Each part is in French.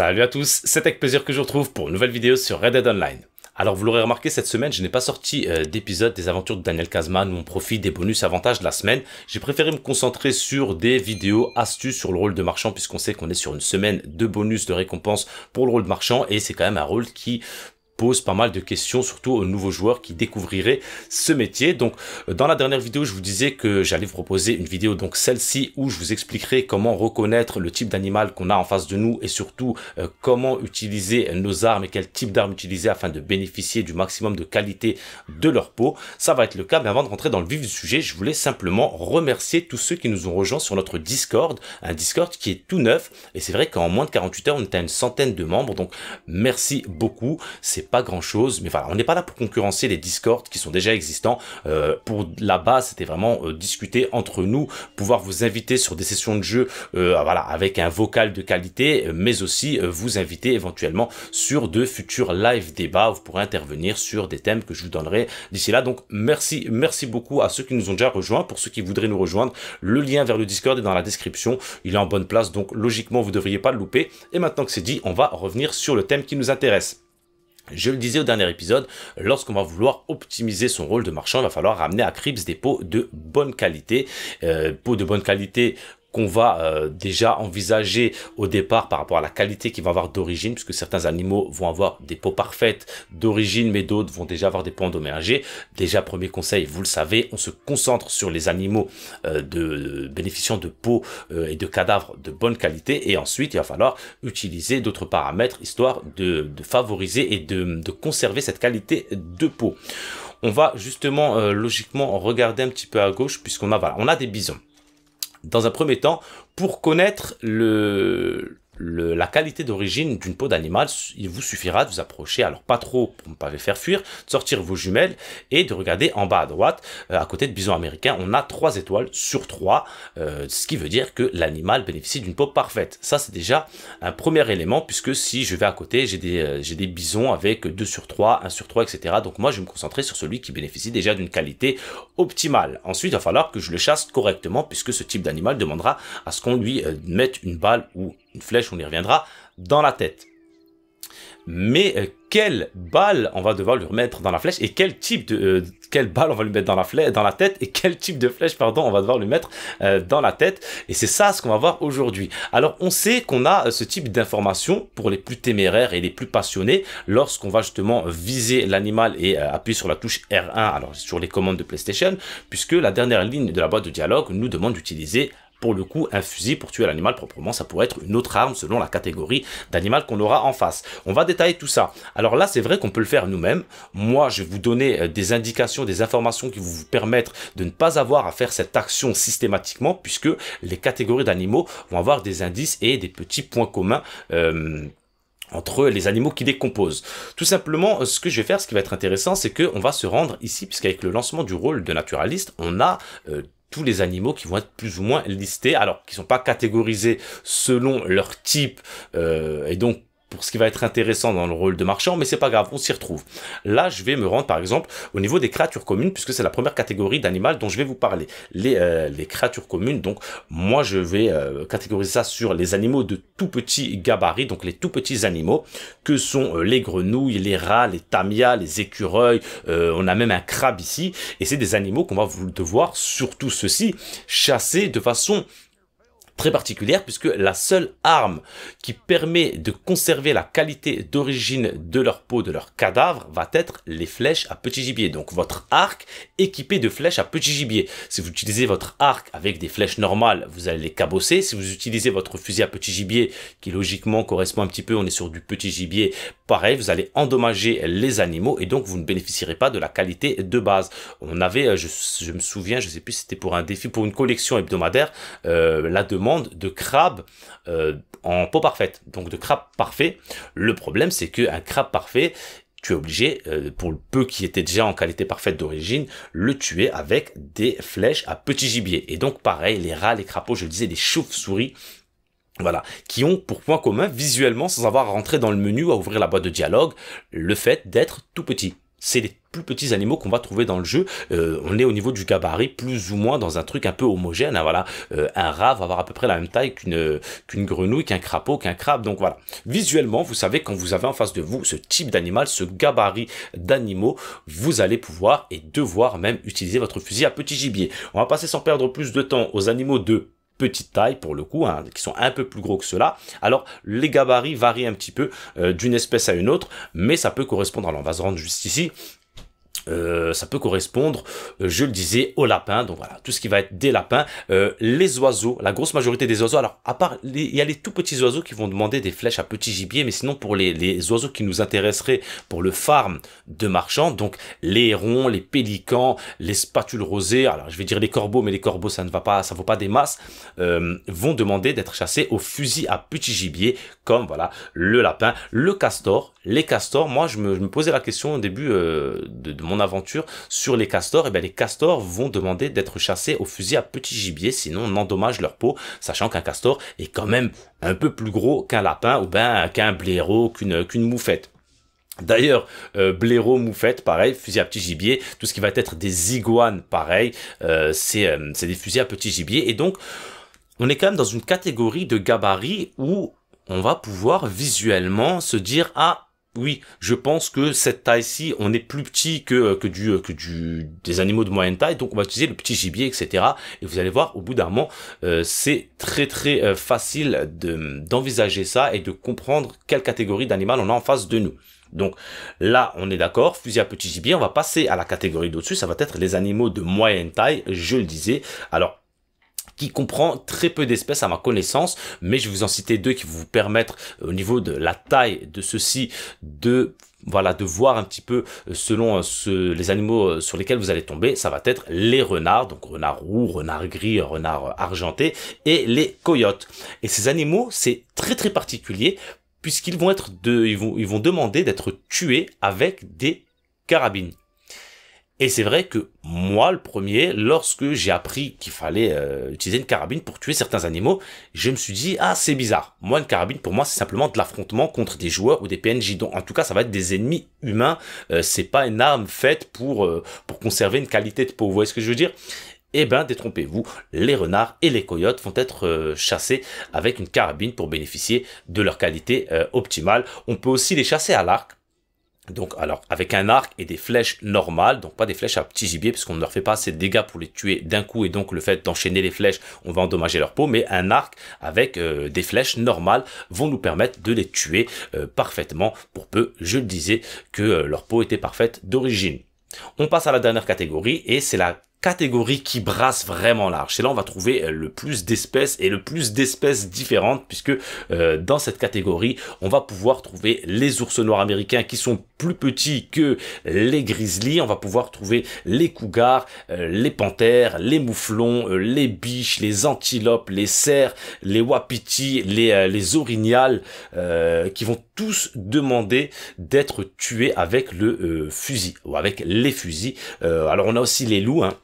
Salut à tous, c'est avec plaisir que je vous retrouve pour une nouvelle vidéo sur Red Dead Online. Alors vous l'aurez remarqué, cette semaine, je n'ai pas sorti euh, d'épisode des aventures de Daniel Kazman où on profite des bonus avantages de la semaine. J'ai préféré me concentrer sur des vidéos astuces sur le rôle de marchand puisqu'on sait qu'on est sur une semaine de bonus de récompense pour le rôle de marchand et c'est quand même un rôle qui pose pas mal de questions, surtout aux nouveaux joueurs qui découvriraient ce métier. Donc, euh, dans la dernière vidéo, je vous disais que j'allais vous proposer une vidéo, donc celle-ci, où je vous expliquerai comment reconnaître le type d'animal qu'on a en face de nous et surtout euh, comment utiliser nos armes et quel type d'armes utiliser afin de bénéficier du maximum de qualité de leur peau. Ça va être le cas, mais avant de rentrer dans le vif du sujet, je voulais simplement remercier tous ceux qui nous ont rejoints sur notre Discord, un Discord qui est tout neuf et c'est vrai qu'en moins de 48 heures, on était à une centaine de membres, donc merci beaucoup. C'est pas grand chose, mais voilà, on n'est pas là pour concurrencer les discords qui sont déjà existants. Euh, pour la base, c'était vraiment euh, discuter entre nous, pouvoir vous inviter sur des sessions de jeu, euh, ah, voilà, avec un vocal de qualité, mais aussi vous inviter éventuellement sur de futurs live débats. Vous pourrez intervenir sur des thèmes que je vous donnerai d'ici là. Donc merci, merci beaucoup à ceux qui nous ont déjà rejoints. Pour ceux qui voudraient nous rejoindre, le lien vers le Discord est dans la description. Il est en bonne place, donc logiquement vous devriez pas le louper. Et maintenant que c'est dit, on va revenir sur le thème qui nous intéresse. Je le disais au dernier épisode, lorsqu'on va vouloir optimiser son rôle de marchand, il va falloir ramener à Crips des pots de bonne qualité. Euh, pots de bonne qualité qu'on va euh, déjà envisager au départ par rapport à la qualité qu'il va avoir d'origine, puisque certains animaux vont avoir des peaux parfaites d'origine, mais d'autres vont déjà avoir des peaux endommagées. Déjà, premier conseil, vous le savez, on se concentre sur les animaux euh, de bénéficiant de peaux euh, et de cadavres de bonne qualité, et ensuite, il va falloir utiliser d'autres paramètres, histoire de, favoriser et de, de conserver cette qualité de peau. On va justement logiquement regarder un petit peu à gauche puisqu'on a voilà, on a des bisons dans un premier temps, pour connaître le, la qualité d'origine d'une peau d'animal, il vous suffira de vous approcher, alors pas trop pour ne pas les faire fuir, de sortir vos jumelles et de regarder en bas à droite, euh, à côté de bison américain, on a 3 étoiles sur 3, euh, ce qui veut dire que l'animal bénéficie d'une peau parfaite. Ça c'est déjà un premier élément, puisque si je vais à côté, j'ai des, euh, des bisons avec 2 sur 3, 1 sur 3, etc. Donc moi je vais me concentrer sur celui qui bénéficie déjà d'une qualité optimale. Ensuite, il va falloir que je le chasse correctement, puisque ce type d'animal demandera à ce qu'on lui mette une balle ou une flèche, on y reviendra, dans la tête. Mais euh, quelle balle on va devoir lui remettre dans la flèche et quel type de euh, quelle balle on va lui mettre dans la flèche dans la tête et quel type de flèche pardon on va devoir lui mettre euh, dans la tête et c'est ça ce qu'on va voir aujourd'hui. Alors on sait qu'on a ce type d'information pour les plus téméraires et les plus passionnés lorsqu'on va justement viser l'animal et appuyer sur la touche R1 alors sur les commandes de PlayStation puisque la dernière ligne de la boîte de dialogue nous demande d'utiliser pour le coup, un fusil pour tuer l'animal proprement, ça pourrait être une autre arme selon la catégorie d'animal qu'on aura en face. On va détailler tout ça. Alors là, c'est vrai qu'on peut le faire nous-mêmes. Moi, je vais vous donner euh, des indications, des informations qui vont vous permettre de ne pas avoir à faire cette action systématiquement, puisque les catégories d'animaux vont avoir des indices et des petits points communs. Euh, entre les animaux qui décomposent. Tout simplement, euh, ce que je vais faire, ce qui va être intéressant, c'est qu'on va se rendre ici, puisqu'avec le lancement du rôle de naturaliste, on a euh, tous les animaux qui vont être plus ou moins listés, alors qui ne sont pas catégorisés selon leur type euh, et donc pour ce qui va être intéressant dans le rôle de marchand, mais c'est pas grave, on s'y retrouve. Là, je vais me rendre par exemple au niveau des créatures communes, puisque c'est la première catégorie d'animal dont je vais vous parler. Les, euh, les créatures communes, donc moi je vais euh, catégoriser ça sur les animaux de tout petit gabarit, donc les tout petits animaux, que sont euh, les grenouilles, les rats, les tamias, les écureuils, on a même un crabe ici, et c'est des animaux qu'on va vous devoir, surtout ceci, chasser de façon très particulière puisque la seule arme qui permet de conserver la qualité d'origine de leur peau, de leur cadavre, va être les flèches à petit gibier. Donc votre arc équipé de flèches à petit gibier. Si vous utilisez votre arc avec des flèches normales, vous allez les cabosser. Si vous utilisez votre fusil à petit gibier, qui logiquement correspond un petit peu, on est sur du petit gibier, pareil, vous allez endommager les animaux et donc vous ne bénéficierez pas de la qualité de base. On avait, euh, je, me souviens, je sais plus si c'était pour un défi, pour une collection hebdomadaire, euh, la demande de crabe euh, en peau parfaite, donc de crabe parfait. Le problème, c'est que un crabe parfait, tu es obligé, euh, pour le peu qui était déjà en qualité parfaite d'origine, le tuer avec des flèches à petit gibier. Et donc pareil, les rats, les crapauds, je disais, des chauves-souris, voilà, qui ont pour point commun, visuellement, sans avoir rentré dans le menu à ouvrir la boîte de dialogue, le fait d'être tout petit c'est les plus petits animaux qu'on va trouver dans le jeu. Euh, on est au niveau du gabarit, plus ou moins dans un truc un peu homogène. Hein, voilà, euh, un rat va avoir à peu près la même taille qu'une qu'une grenouille, qu'un crapaud, qu'un crabe. Donc voilà. Visuellement, vous savez quand vous avez en face de vous ce type d'animal, ce gabarit d'animaux, vous allez pouvoir et devoir même utiliser votre fusil à petit gibier. On va passer sans perdre plus de temps aux animaux de petite taille pour le coup, hein, qui sont un peu plus gros que cela. Alors les gabarits varient un petit peu euh, d'une espèce à une autre, mais ça peut correspondre. Alors on va se rendre juste ici. Euh, ça peut correspondre, euh, je le disais, aux lapins. Donc voilà, tout ce qui va être des lapins, euh, les oiseaux, la grosse majorité des oiseaux. Alors, à part, il y a les tout petits oiseaux qui vont demander des flèches à petit gibier, mais sinon pour les, les oiseaux qui nous intéresseraient pour le farm de marchand, donc les hérons, les pélicans, les spatules rosées, alors je vais dire les corbeaux, mais les corbeaux ça ne va pas, ça vaut pas des masses, vont demander d'être chassés au fusil à petit gibier, comme voilà le lapin, le castor, les castors. Moi, je me, je me posais la question au début de, de aventure sur les castors, et eh bien les castors vont demander d'être chassés au fusil à petit gibier, sinon on endommage leur peau, sachant qu'un castor est quand même un peu plus gros qu'un lapin ou ben qu'un blaireau, qu'une qu'une moufette. D'ailleurs, euh, blaireau, moufette, pareil, fusil à petit gibier, tout ce qui va être des iguanes, pareil, euh, euh, c'est des fusils à petit gibier. Et donc, on est quand même dans une catégorie de gabarit où on va pouvoir visuellement se dire, ah, oui, je pense que cette taille-ci, on est plus petit que, euh, que, du, euh, que du, des animaux de moyenne taille, donc on va utiliser le petit gibier, etc. Et vous allez voir, au bout d'un moment, euh, c'est très très facile d'envisager ça et de comprendre quelle catégorie d'animal on a en face de nous. Donc là, on est d'accord, fusil à petit gibier, on va passer à la catégorie d'au-dessus, ça va être les animaux de moyenne taille, je le disais. Alors, qui comprend très peu d'espèces à ma connaissance, mais je vais vous en citer deux qui vont vous permettre euh, au niveau de la taille de ceci de voilà, de voir un petit peu euh, selon euh, les animaux sur lesquels vous allez tomber, ça va être les renards, donc renard roux, renard gris, renard argenté, et les coyotes. Et ces animaux, c'est très très particulier, puisqu'ils vont être ils vont, ils vont demander d'être tués avec des carabines. Et c'est vrai que moi, le premier, lorsque j'ai appris qu'il fallait euh, utiliser une carabine pour tuer certains animaux, je me suis dit ah c'est bizarre. Moi, une carabine pour moi c'est simplement de l'affrontement contre des joueurs ou des PNJ. Donc en tout cas, ça va être des ennemis humains. Euh, c'est pas une arme faite pour euh, pour conserver une qualité de peau. Vous voyez ce que je veux dire eh ben, détrompez-vous, les renards et les coyotes vont être chassés avec une carabine pour bénéficier de leur qualité optimale. On peut aussi les chasser à l'arc donc, alors, avec un arc et des flèches normales, donc pas des flèches à petit gibier, puisqu'on ne leur fait pas assez de dégâts pour les tuer d'un coup, et donc le fait d'enchaîner les flèches, on va endommager leur peau, mais un arc avec euh, des flèches normales vont nous permettre de les tuer euh, parfaitement, pour peu, je le disais, que euh, leur peau était parfaite d'origine. On passe à la dernière catégorie, et c'est la catégorie qui brasse vraiment large. C'est là on va trouver euh, le plus d'espèces et le plus d'espèces différentes puisque euh, dans cette catégorie, on va pouvoir trouver les ours noirs américains qui sont plus petits que les grizzlies, on va pouvoir trouver les cougars, euh, les panthères, les mouflons, les biches, les antilopes, les cerfs, les wapitis, les, les orignales qui vont tous demander d'être tués avec le fusil ou avec les fusils. alors on a aussi les loups hein,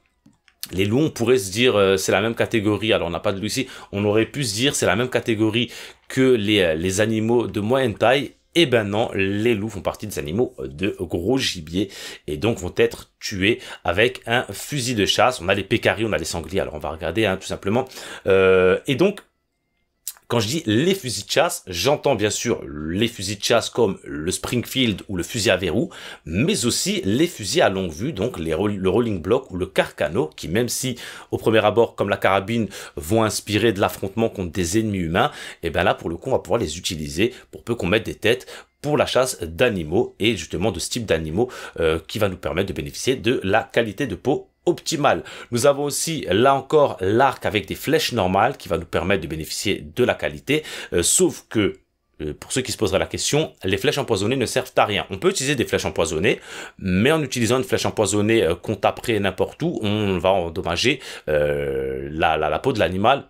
les loups, on pourrait se dire euh, c'est la même catégorie. Alors on n'a pas de loups ici. On aurait pu se dire c'est la même catégorie que les, euh, les animaux de moyenne taille. Eh ben non, les loups font partie des animaux de gros gibier et donc vont être tués avec un fusil de chasse. On a les pécaris, on a les sangliers. Alors on va regarder hein, tout simplement. Euh, et donc quand je dis les fusils de chasse, j'entends bien sûr les fusils de chasse comme le Springfield ou le fusil à verrou, mais aussi les fusils à longue vue, donc le rolling block ou le carcano, qui même si au premier abord, comme la carabine, vont inspirer de l'affrontement contre des ennemis humains, et eh bien là pour le coup on va pouvoir les utiliser pour peu qu'on mette des têtes pour la chasse d'animaux et justement de ce type d'animaux euh, qui va nous permettre de bénéficier de la qualité de peau optimale. Nous avons aussi là encore l'arc avec des flèches normales qui va nous permettre de bénéficier de la qualité, euh, sauf que euh, pour ceux qui se poseraient la question, les flèches empoisonnées ne servent à rien. On peut utiliser des flèches empoisonnées, mais en utilisant une flèche empoisonnée compte euh, qu'on taperait n'importe où, on va endommager la, la peau de l'animal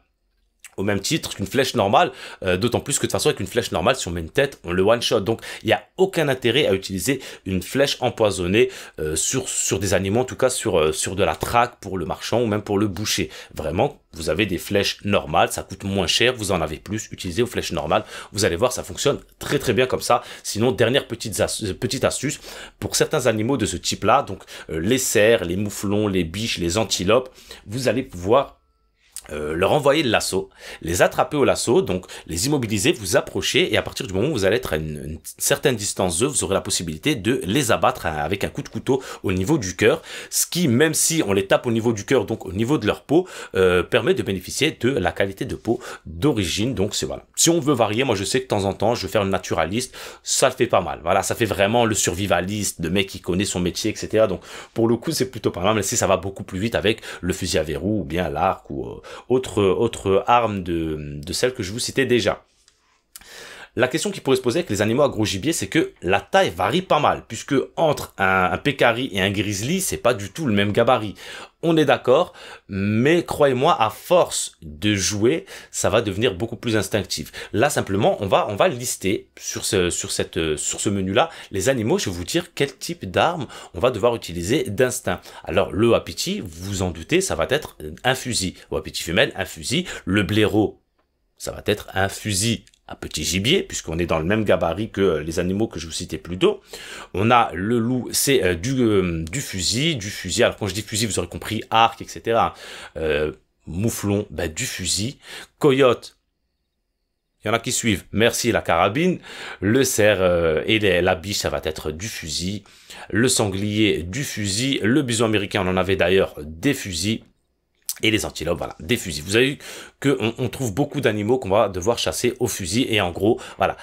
au même titre qu'une flèche normale, euh, d'autant plus que de toute façon avec une flèche normale, si on met une tête, on le one-shot. Donc il n'y a aucun intérêt à utiliser une flèche empoisonnée euh, sur, sur des animaux, en tout cas sur, euh, sur de la traque pour le marchand ou même pour le boucher. Vraiment, vous avez des flèches normales, ça coûte moins cher, vous en avez plus, utilisez aux flèches normales, vous allez voir, ça fonctionne très très bien comme ça. Sinon, dernière petite, petite astuce, pour certains animaux de ce type-là, donc les cerfs, les mouflons, les biches, les antilopes, vous allez pouvoir euh, leur envoyer le lasso, les attraper au lasso, donc les immobiliser, vous approcher et à partir du moment où vous allez être à une, certaine distance d'eux, vous aurez la possibilité de les abattre avec un coup de couteau au niveau du cœur, ce qui même si on les tape au niveau du cœur, donc au niveau de leur peau, euh, permet de bénéficier de la qualité de peau d'origine. Donc c'est voilà. Si on veut varier, moi je sais que de temps en temps, je vais faire le naturaliste, ça le fait pas mal. Voilà, ça fait vraiment le survivaliste, le mec qui connaît son métier, etc. Donc pour le coup c'est plutôt pas mal, mais si ça va beaucoup plus vite avec le fusil à verrou ou bien l'arc ou euh, autre, autre arme de, de celle que je vous citais déjà. La question qui pourrait se poser avec les animaux à gros gibier, c'est que la taille varie pas mal, puisque entre un, pécari et un grizzly, c'est pas du tout le même gabarit. On est d'accord, mais croyez-moi, à force de jouer, ça va devenir beaucoup plus instinctif. Là, simplement, on va, on va lister sur ce, sur cette, sur ce menu-là les animaux. Je vais vous dire quel type d'arme on va devoir utiliser d'instinct. Alors, le wapiti, vous en doutez, ça va être un fusil. Wapiti femelle, un fusil. Le blaireau, ça va être un fusil un petit gibier, puisqu'on est dans le même gabarit que euh, les animaux que je vous citais plus tôt. On a le loup, c'est euh, du, euh, du, fusil, du fusil, alors quand je dis fusil, vous aurez compris, arc, etc. mouflon, bah, du fusil. Coyote, il y en a qui suivent, merci la carabine. Le cerf et la biche, ça va être du fusil. Le sanglier, du fusil. Le bison américain, on en avait d'ailleurs des fusils et les antilopes, voilà, des fusils. Vous avez vu qu'on on trouve beaucoup d'animaux qu'on va devoir chasser au fusil et en gros, voilà.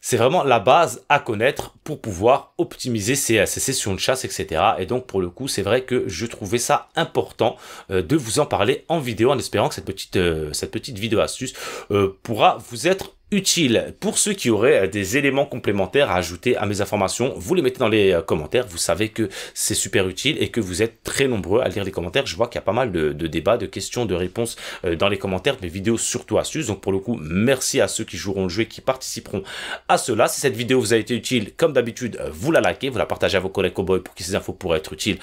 C'est vraiment la base à connaître pour pouvoir optimiser ces sessions de chasse, etc. Et donc pour le coup, c'est vrai que je trouvais ça important euh, de vous en parler en vidéo en espérant que cette petite, euh, cette petite vidéo astuce euh, pourra vous être utile. Pour ceux qui auraient euh, des éléments complémentaires à ajouter à mes informations, vous les mettez dans les euh, commentaires. Vous savez que c'est super utile et que vous êtes très nombreux à lire les commentaires. Je vois qu'il y a pas mal de, débats, de questions, de réponses euh, dans les commentaires de mes vidéos, surtout astuces. Donc pour le coup, merci à ceux qui joueront le jeu et qui participeront à cela. Si cette vidéo vous a été utile, comme d'habitude, vous la likez, vous la partagez à vos collègues cowboys pour que ces infos pourraient être utiles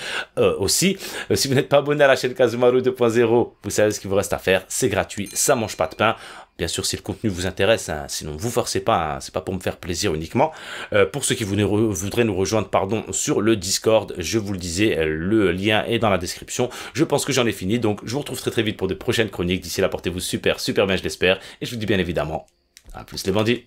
aussi. si vous n'êtes pas abonné à la chaîne Kazumaru 2.0, vous savez ce qu'il vous reste à faire. C'est gratuit, ça mange pas de pain. Bien sûr, si le contenu vous intéresse, hein, sinon vous forcez pas, hein, c'est pas pour me faire plaisir uniquement. Euh, pour ceux qui voudraient nous rejoindre, pardon, sur le Discord, je vous le disais, euh, le lien est dans la description. Je pense que j'en ai fini, donc je vous retrouve très très vite pour de prochaines chroniques. D'ici là, portez-vous super, super bien, je l'espère, et je vous dis bien évidemment, à plus les bandits.